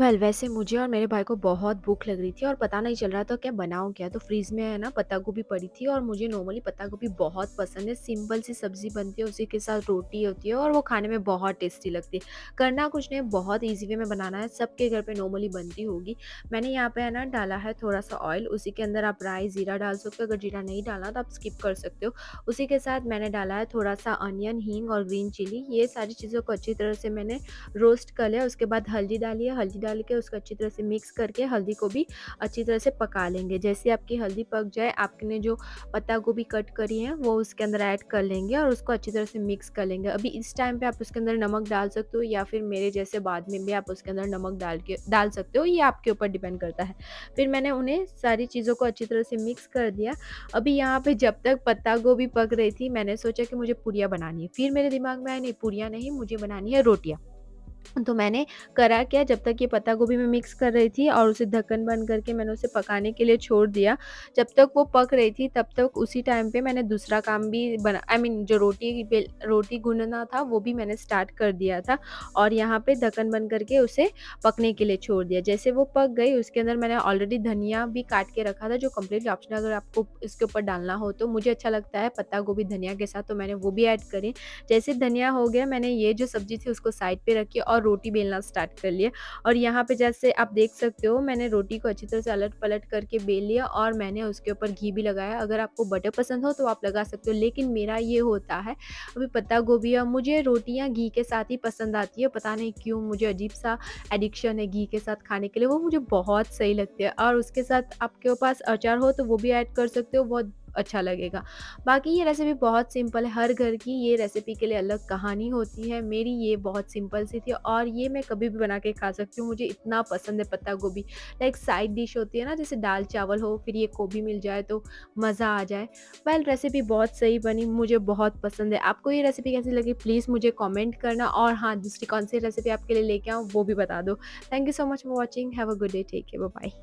well well, वैसे मुझे और मेरे भाई को बहुत भूख लग रही थी और पता नहीं चल रहा था क्या बनाऊँ क्या तो फ्रीज़ में है ना पत्ता गोभी पड़ी थी और मुझे नॉर्मली पत्ता गोभी बहुत पसंद है सिंपल सी सब्ज़ी बनती है उसी के साथ रोटी होती है और वो खाने में बहुत टेस्टी लगती है करना कुछ नहीं बहुत ईजी वे में बनाना है सबके घर पर नॉर्मली बनती होगी मैंने यहाँ पर है ना डाला है थोड़ा सा ऑयल उसी के अंदर आप राई ज़ीरा डाल सकते हो अगर जीरा नहीं डालना तो आप स्किप कर सकते हो उसी के साथ मैंने डाला है थोड़ा सा अनियन हींग और ग्रीन चिली ये सारी चीज़ों को अच्छी तरह से मैंने रोस्ट कर लिया उसके बाद हल्दी डाली है हल्दी डाल के उसको अच्छी तरह से मिक्स करके हल्दी को भी अच्छी तरह से पका लेंगे जैसे आपकी हल्दी पक जाए आपने जो पत्ता गोभी कट करी है वो उसके अंदर ऐड कर लेंगे और उसको अच्छी तरह से मिक्स कर लेंगे अभी इस टाइम पर आप उसके अंदर नमक डाल सकते हो या फिर मेरे जैसे बाद में भी आप उसके अंदर नमक डाल के डाल सकते हो ये आपके ऊपर डिपेंड करता है फिर मैंने उन्हें सारी चीज़ों को अच्छी तरह से मिक्स कर दिया अभी यहाँ पे जब तक पत्ता गोभी पक रही थी मैंने सोचा कि मुझे पूरियाँ बनानी है फिर मेरे दिमाग में आया नहीं पूरियाँ नहीं मुझे बनानी है रोटियाँ तो मैंने करा क्या जब तक ये पत्ता गोभी में मिक्स कर रही थी और उसे ढक्कन बंद करके मैंने उसे पकाने के लिए छोड़ दिया जब तक वो पक रही थी तब तक उसी टाइम पे मैंने दूसरा काम भी बना आई I मीन mean, जो रोटी रोटी गुनना था वो भी मैंने स्टार्ट कर दिया था और यहाँ पे ढक्कन बंद करके उसे पकने के लिए छोड़ दिया जैसे वो पक गई उसके अंदर मैंने ऑलरेडी धनिया भी काट के रखा था जो कम्प्लीटली ऑप्शन अगर आपको इसके ऊपर डालना हो तो मुझे अच्छा लगता है पत्ता गोभी धनिया के साथ तो मैंने वो भी ऐड करी जैसे धनिया हो गया मैंने ये जो सब्जी थी उसको साइड पर रखी और रोटी बेलना स्टार्ट कर लिया और यहाँ पे जैसे आप देख सकते हो मैंने रोटी को अच्छी तरह से अलट पलट करके बेल लिया और मैंने उसके ऊपर घी भी लगाया अगर आपको बटर पसंद हो तो आप लगा सकते हो लेकिन मेरा ये होता है अभी पत्ता गोभी और मुझे रोटियाँ घी के साथ ही पसंद आती है पता नहीं क्यों मुझे अजीब सा एडिक्शन है घी के साथ खाने के लिए वो मुझे बहुत सही लगती है और उसके साथ आपके पास अचार हो तो वो भी ऐड कर सकते हो बहुत अच्छा लगेगा बाकी ये रेसिपी बहुत सिंपल है हर घर की ये रेसिपी के लिए अलग कहानी होती है मेरी ये बहुत सिंपल सी थी और ये मैं कभी भी बना के खा सकती हूँ मुझे इतना पसंद है पत्ता गोभी लाइक साइड डिश होती है ना जैसे दाल चावल हो फिर ये गोभी मिल जाए तो मज़ा आ जाए वेल रेसिपी बहुत सही बनी मुझे बहुत पसंद है आपको ये रेसिपी कैसी लगी प्लीज़ मुझे कॉमेंट करना और हाँ दूसरी कौन सी रेसिपी आपके लिए लेके आऊँ वो भी बता दो thank you so much for watching have a good day take care bye